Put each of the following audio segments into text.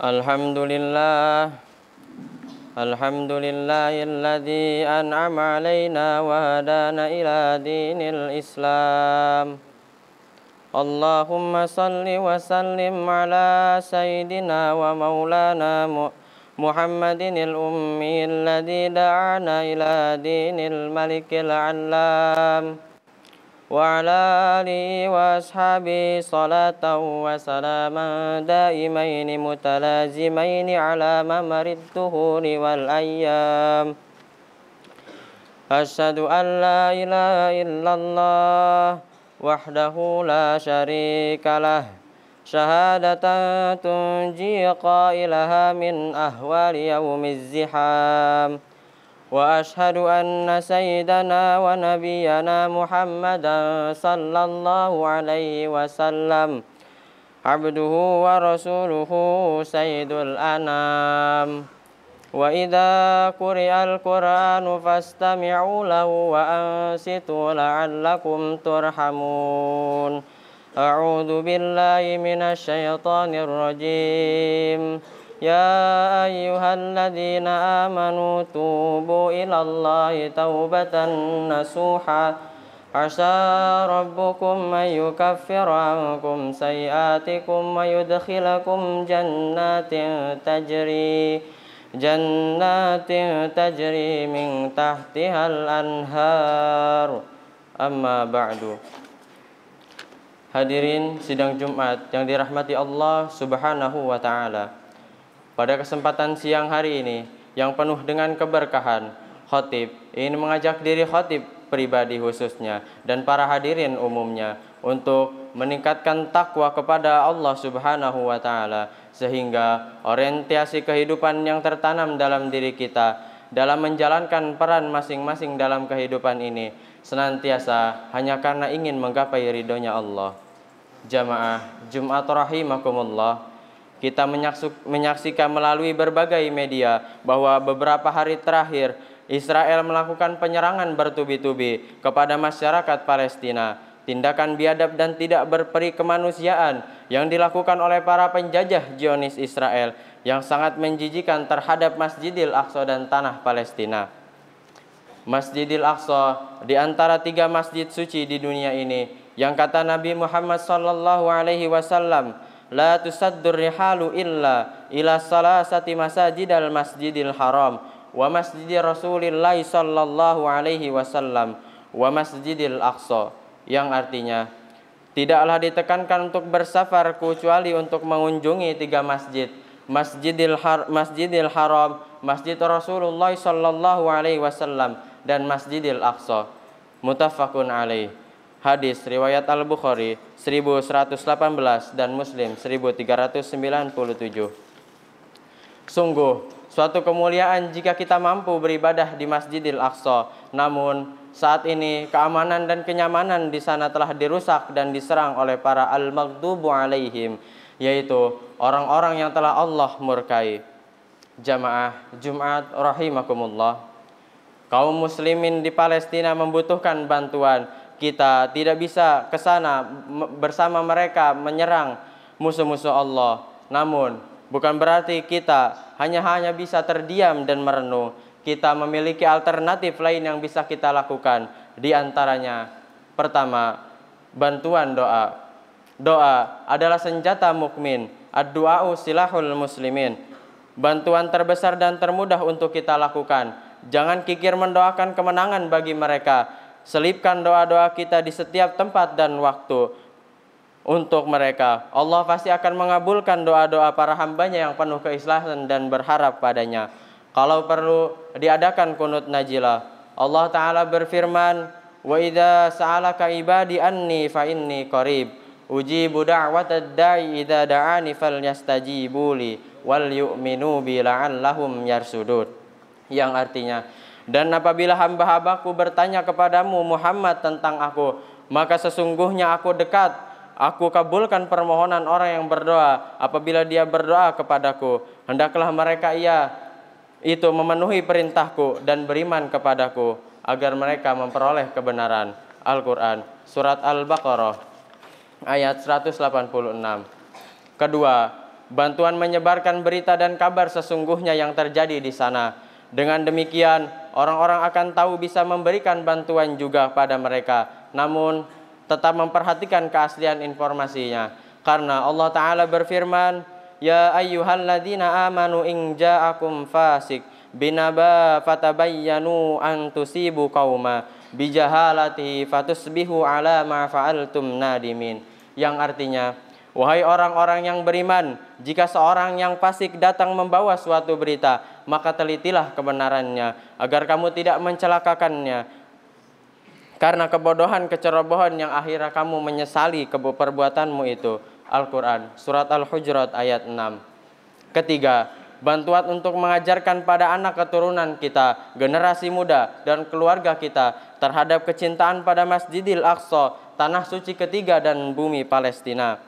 الحمد لله الحمد لله الذي أنعم علينا وهدانا إلى دين الإسلام اللهم صل وسلم على سيدنا ومولانا محمد الأمي الذي دعانا إلى دين الملك العلام وعلى آله وأصحابه صلاة وسلاما دائمين متلازمين على ممر الدهور والأيام أشهد أن لا إله إلا الله وحده لا شريك له شهادة تنجي قائلها من أهوال يوم الزحام وأشهد أن سيدنا ونبينا محمدا صلى الله عليه وسلم عبده ورسوله سيد الأنام وإذا قرئ القرآن فاستمعوا له وأنصتوا لعلكم ترحمون أعوذ بالله من الشيطان الرجيم يا أيها الذين آمنوا توبوا إلى الله توبة نصوحا عسى ربكم أن يكفر عنكم سيئاتكم ويدخلكم جنات تجري جنات تجري من تحتها الأنهار أما بعد Hadirin sidang Jumat yang dirahmati Allah Subhanahu wa taala. Pada kesempatan siang hari ini yang penuh dengan keberkahan, khotib ingin mengajak diri khotib pribadi khususnya dan para hadirin umumnya untuk meningkatkan takwa kepada Allah Subhanahu wa taala sehingga orientasi kehidupan yang tertanam dalam diri kita dalam menjalankan peran masing-masing dalam kehidupan ini senantiasa hanya karena ingin menggapai ridhonya Allah. Jamaah Jumat rahimakumullah. Kita menyaksikan melalui berbagai media bahwa beberapa hari terakhir Israel melakukan penyerangan bertubi-tubi kepada masyarakat Palestina tindakan biadab dan tidak berperi kemanusiaan yang dilakukan oleh para penjajah Zionis Israel yang sangat menjijikan terhadap Masjidil Aqsa dan tanah Palestina. Masjidil Aqsa di antara tiga masjid suci di dunia ini yang kata Nabi Muhammad SAW la tusaddur rihalu illa ila salasati masajidal masjidil haram wa masjidil rasulillahi sallallahu alaihi wasallam wa masjidil aqsa yang artinya tidaklah ditekankan untuk bersafar kecuali untuk mengunjungi tiga masjid Masjidil, Har Masjidil Haram, Masjid Rasulullah sallallahu alaihi wasallam dan Masjidil Aqsa. Mutafakun alaihi Hadis riwayat Al-Bukhari 1118 dan Muslim 1397. Sungguh suatu kemuliaan jika kita mampu beribadah di Masjidil Aqsa. Namun saat ini keamanan dan kenyamanan di sana telah dirusak dan diserang oleh para al-maghdubu alaihim yaitu orang-orang yang telah Allah murkai. Jamaah Jumat rahimakumullah. Kaum muslimin di Palestina membutuhkan bantuan kita tidak bisa ke sana bersama mereka menyerang musuh-musuh Allah. Namun, bukan berarti kita hanya-hanya bisa terdiam dan merenung. Kita memiliki alternatif lain yang bisa kita lakukan. Di antaranya, pertama, bantuan doa. Doa adalah senjata mukmin. Ad-du'a'u silahul muslimin. Bantuan terbesar dan termudah untuk kita lakukan. Jangan kikir mendoakan kemenangan bagi mereka, Selipkan doa-doa kita di setiap tempat dan waktu untuk mereka. Allah pasti akan mengabulkan doa-doa para hambanya yang penuh keikhlasan dan berharap padanya. Kalau perlu diadakan kunut najilah. Allah Ta'ala berfirman, Wa idha sa'alaka ibadi anni fa inni qarib. Uji da'watad ida idha da'ani fal yastajibuli wal yu'minu lahum yar yarsudud. Yang artinya, dan apabila hamba-hambaku bertanya kepadamu Muhammad tentang aku, maka sesungguhnya aku dekat. Aku kabulkan permohonan orang yang berdoa apabila dia berdoa kepadaku. Hendaklah mereka ia itu memenuhi perintahku dan beriman kepadaku agar mereka memperoleh kebenaran. Al-Quran Surat Al-Baqarah ayat 186 Kedua, bantuan menyebarkan berita dan kabar sesungguhnya yang terjadi di sana dengan demikian, orang-orang akan tahu bisa memberikan bantuan juga pada mereka, namun tetap memperhatikan keaslian informasinya. Karena Allah Ta'ala berfirman, Ya ayyuhalladzina amanu in ja'akum fasik binaba fatabayyanu antusibu qawma bijahalati fatusbihu ala ma fa'altum nadimin. Yang artinya, Wahai orang-orang yang beriman, jika seorang yang fasik datang membawa suatu berita, maka telitilah kebenarannya, agar kamu tidak mencelakakannya. Karena kebodohan kecerobohan yang akhirnya kamu menyesali perbuatanmu itu. Al-Quran, Surat Al-Hujurat ayat 6. Ketiga, bantuan untuk mengajarkan pada anak keturunan kita, generasi muda, dan keluarga kita terhadap kecintaan pada Masjidil Aqsa, tanah suci ketiga dan bumi Palestina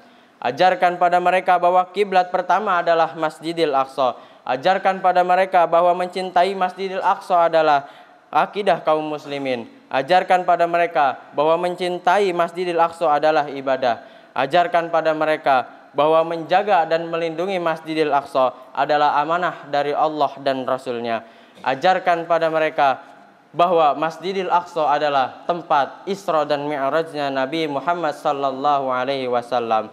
Ajarkan pada mereka bahwa kiblat pertama adalah Masjidil Aqsa. Ajarkan pada mereka bahwa mencintai Masjidil Aqsa adalah akidah kaum muslimin. Ajarkan pada mereka bahwa mencintai Masjidil Aqsa adalah ibadah. Ajarkan pada mereka bahwa menjaga dan melindungi Masjidil Aqsa adalah amanah dari Allah dan Rasulnya. Ajarkan pada mereka bahwa Masjidil Aqsa adalah tempat Isra dan Mi'rajnya Nabi Muhammad sallallahu alaihi wasallam.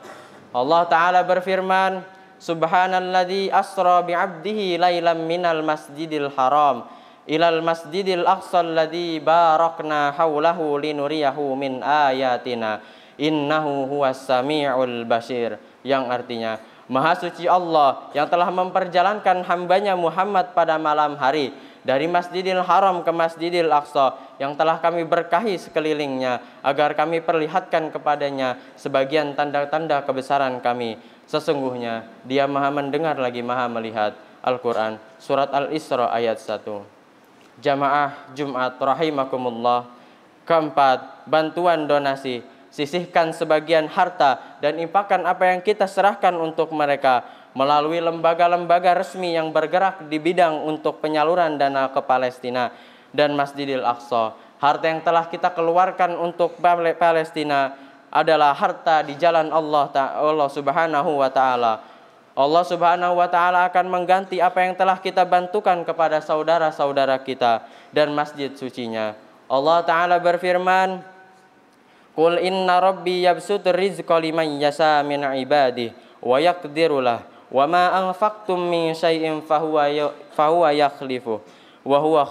Allah Ta'ala berfirman, Subhanalladzi asra bi'abdihi lailam minal masjidil haram ilal masjidil aqsa alladzi barakna haulahu linuriyahu min ayatina innahu huwas samiul basir yang artinya Maha suci Allah yang telah memperjalankan hambanya Muhammad pada malam hari dari Masjidil Haram ke Masjidil Aqsa yang telah kami berkahi sekelilingnya agar kami perlihatkan kepadanya sebagian tanda-tanda kebesaran kami. Sesungguhnya dia maha mendengar lagi maha melihat. Al-Quran Surat Al-Isra ayat 1 Jamaah Jumat rahimakumullah Keempat, bantuan donasi Sisihkan sebagian harta dan impakan apa yang kita serahkan untuk mereka melalui lembaga-lembaga resmi yang bergerak di bidang untuk penyaluran dana ke Palestina dan Masjidil Aqsa. Harta yang telah kita keluarkan untuk Palestina adalah harta di jalan Allah Allah Subhanahu wa taala. Allah Subhanahu wa taala akan mengganti apa yang telah kita bantukan kepada saudara-saudara kita dan masjid sucinya. Allah taala berfirman, "Qul inna rabbi yabsutur rizqa liman yasha min ibadihi wa Wa ma anfaqtum min syai'in fahuwa ya-, fahuwa yakhlifu wa huwa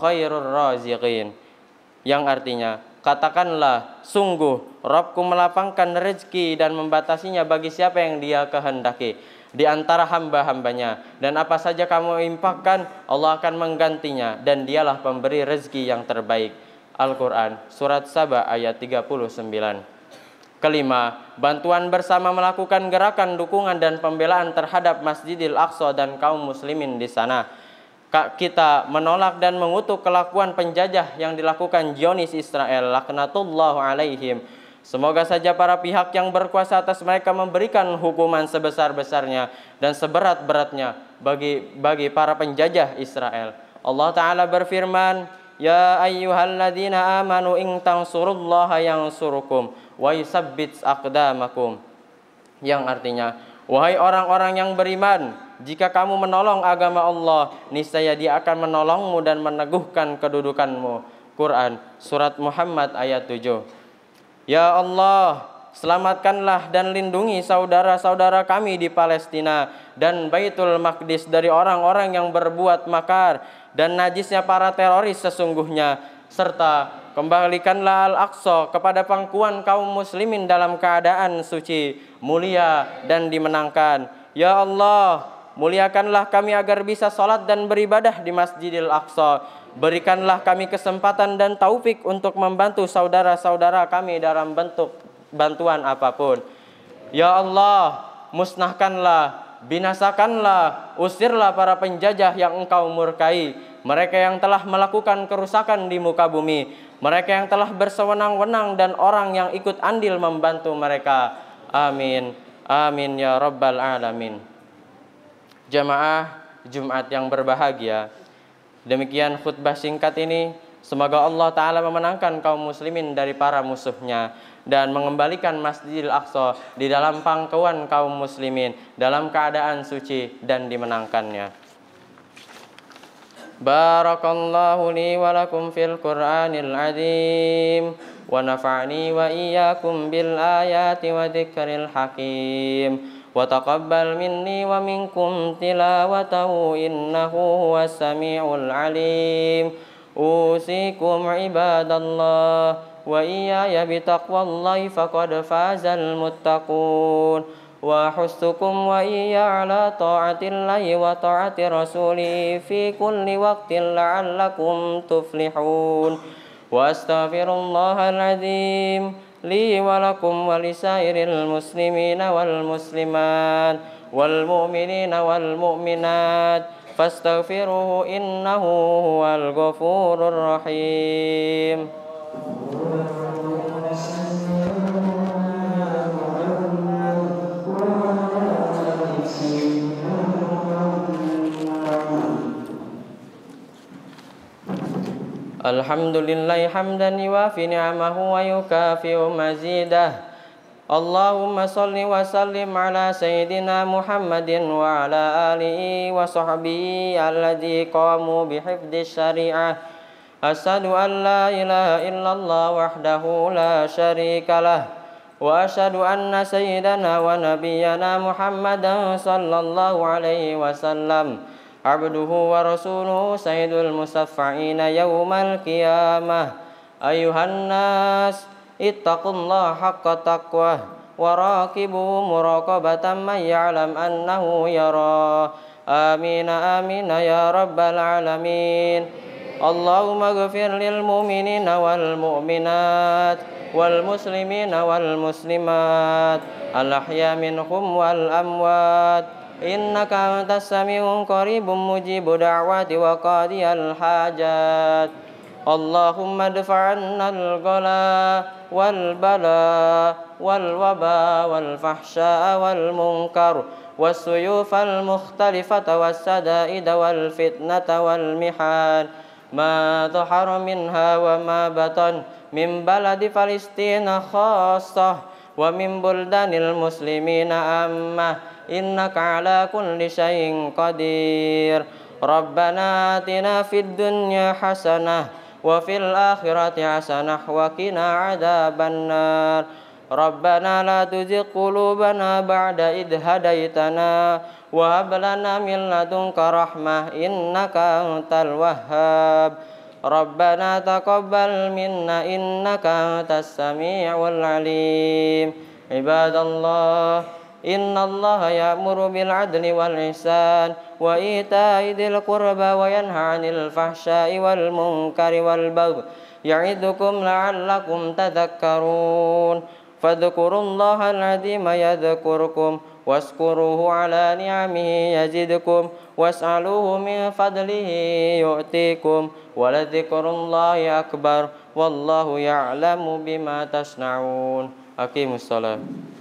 Yang artinya, katakanlah sungguh Robku melapangkan rezeki dan membatasinya bagi siapa yang dia kehendaki di antara hamba-hambanya dan apa saja kamu impakan Allah akan menggantinya dan dialah pemberi rezeki yang terbaik Al-Qur'an surat Saba ayat 39 Kelima, bantuan bersama melakukan gerakan dukungan dan pembelaan terhadap Masjidil Aqsa dan kaum muslimin di sana. Kita menolak dan mengutuk kelakuan penjajah yang dilakukan Zionis Israel, laknatullah alaihim. Semoga saja para pihak yang berkuasa atas mereka memberikan hukuman sebesar-besarnya dan seberat-beratnya bagi bagi para penjajah Israel. Allah taala berfirman, "Ya ayyuhalladzina amanu in tansurullaha surukum wa yusabbit aqdamakum yang artinya wahai orang-orang yang beriman jika kamu menolong agama Allah niscaya dia akan menolongmu dan meneguhkan kedudukanmu Quran surat Muhammad ayat 7 Ya Allah Selamatkanlah dan lindungi saudara-saudara kami di Palestina dan Baitul Maqdis dari orang-orang yang berbuat makar dan najisnya para teroris sesungguhnya serta Kembalikanlah Al-Aqsa kepada pangkuan kaum muslimin dalam keadaan suci, mulia dan dimenangkan. Ya Allah, muliakanlah kami agar bisa sholat dan beribadah di Masjidil Aqsa. Berikanlah kami kesempatan dan taufik untuk membantu saudara-saudara kami dalam bentuk bantuan apapun. Ya Allah, musnahkanlah, binasakanlah, usirlah para penjajah yang engkau murkai mereka yang telah melakukan kerusakan di muka bumi mereka yang telah bersewenang-wenang dan orang yang ikut andil membantu mereka. Amin. Amin ya rabbal alamin. Jamaah Jumat yang berbahagia. Demikian khutbah singkat ini. Semoga Allah Ta'ala memenangkan kaum muslimin dari para musuhnya dan mengembalikan Masjidil Aqsa di dalam pangkuan kaum muslimin dalam keadaan suci dan dimenangkannya. بارك الله لي ولكم في القرآن العظيم ونفعني وإياكم بالآيات وذكر الحكيم وتقبل مني ومنكم تلاوته إنه هو السميع العليم أوصيكم عباد الله وإياي بتقوى الله فقد فاز المتقون وحثكم وإياي على طاعة الله وطاعة رسوله في كل وقت لعلكم تفلحون وأستغفر الله العظيم لي ولكم ولسائر المسلمين والمسلمات والمؤمنين والمؤمنات فاستغفروه إنه هو الغفور الرحيم الحمد لله حمدا يوافي نعمه ويكافئ مزيده اللهم صل وسلم على سيدنا محمد وعلى آله وصحبه الذي قاموا بحفظ الشريعة أشهد أن لا إله إلا الله وحده لا شريك له وأشهد أن سيدنا ونبينا محمدا صلى الله عليه وسلم abduhu wa rasuluhu sayyidul musaffa'in yawmal qiyamah ayuhan nas ittaqullaha haqqa taqwa wa raqibu muraqabatan may yara amin amin ya rabbal alamin allahumma ighfir lil mu'minina wal mu'minat wal muslimina wal muslimat al ahya minhum wal amwat إنك أنت السميع قريب مجيب دعوات وقاضي الحاجات اللهم ادفع عنا الغلا والبلاء والوباء والفحشاء والمنكر والسيوف المختلفة والسدائد والفتنة والمحال ما ظهر منها وما بطن من بلد فلسطين خاصة ومن بلدان المسلمين أمه Inna ala kulli syai'in qadir rabbana atina fid dunya hasanah wa fil akhirati hasanah wa qina adzabannar rabbana la tuzigh qulubana ba'da id hadaitana wa hab min ladunka rahmah innaka antal wahhab Rabbana taqabbal minna innaka antas samii'ul 'aliim 'ibadallah إن الله يأمر بالعدل والإحسان وإيتاء ذي القربى وينهى عن الفحشاء والمنكر والبغي يعظكم لعلكم تذكرون فاذكروا الله العظيم يذكركم واشكروه على نعمه يزدكم واسألوه من فضله يؤتيكم ولذكر الله أكبر والله يعلم بما تصنعون أقيموا الصلاة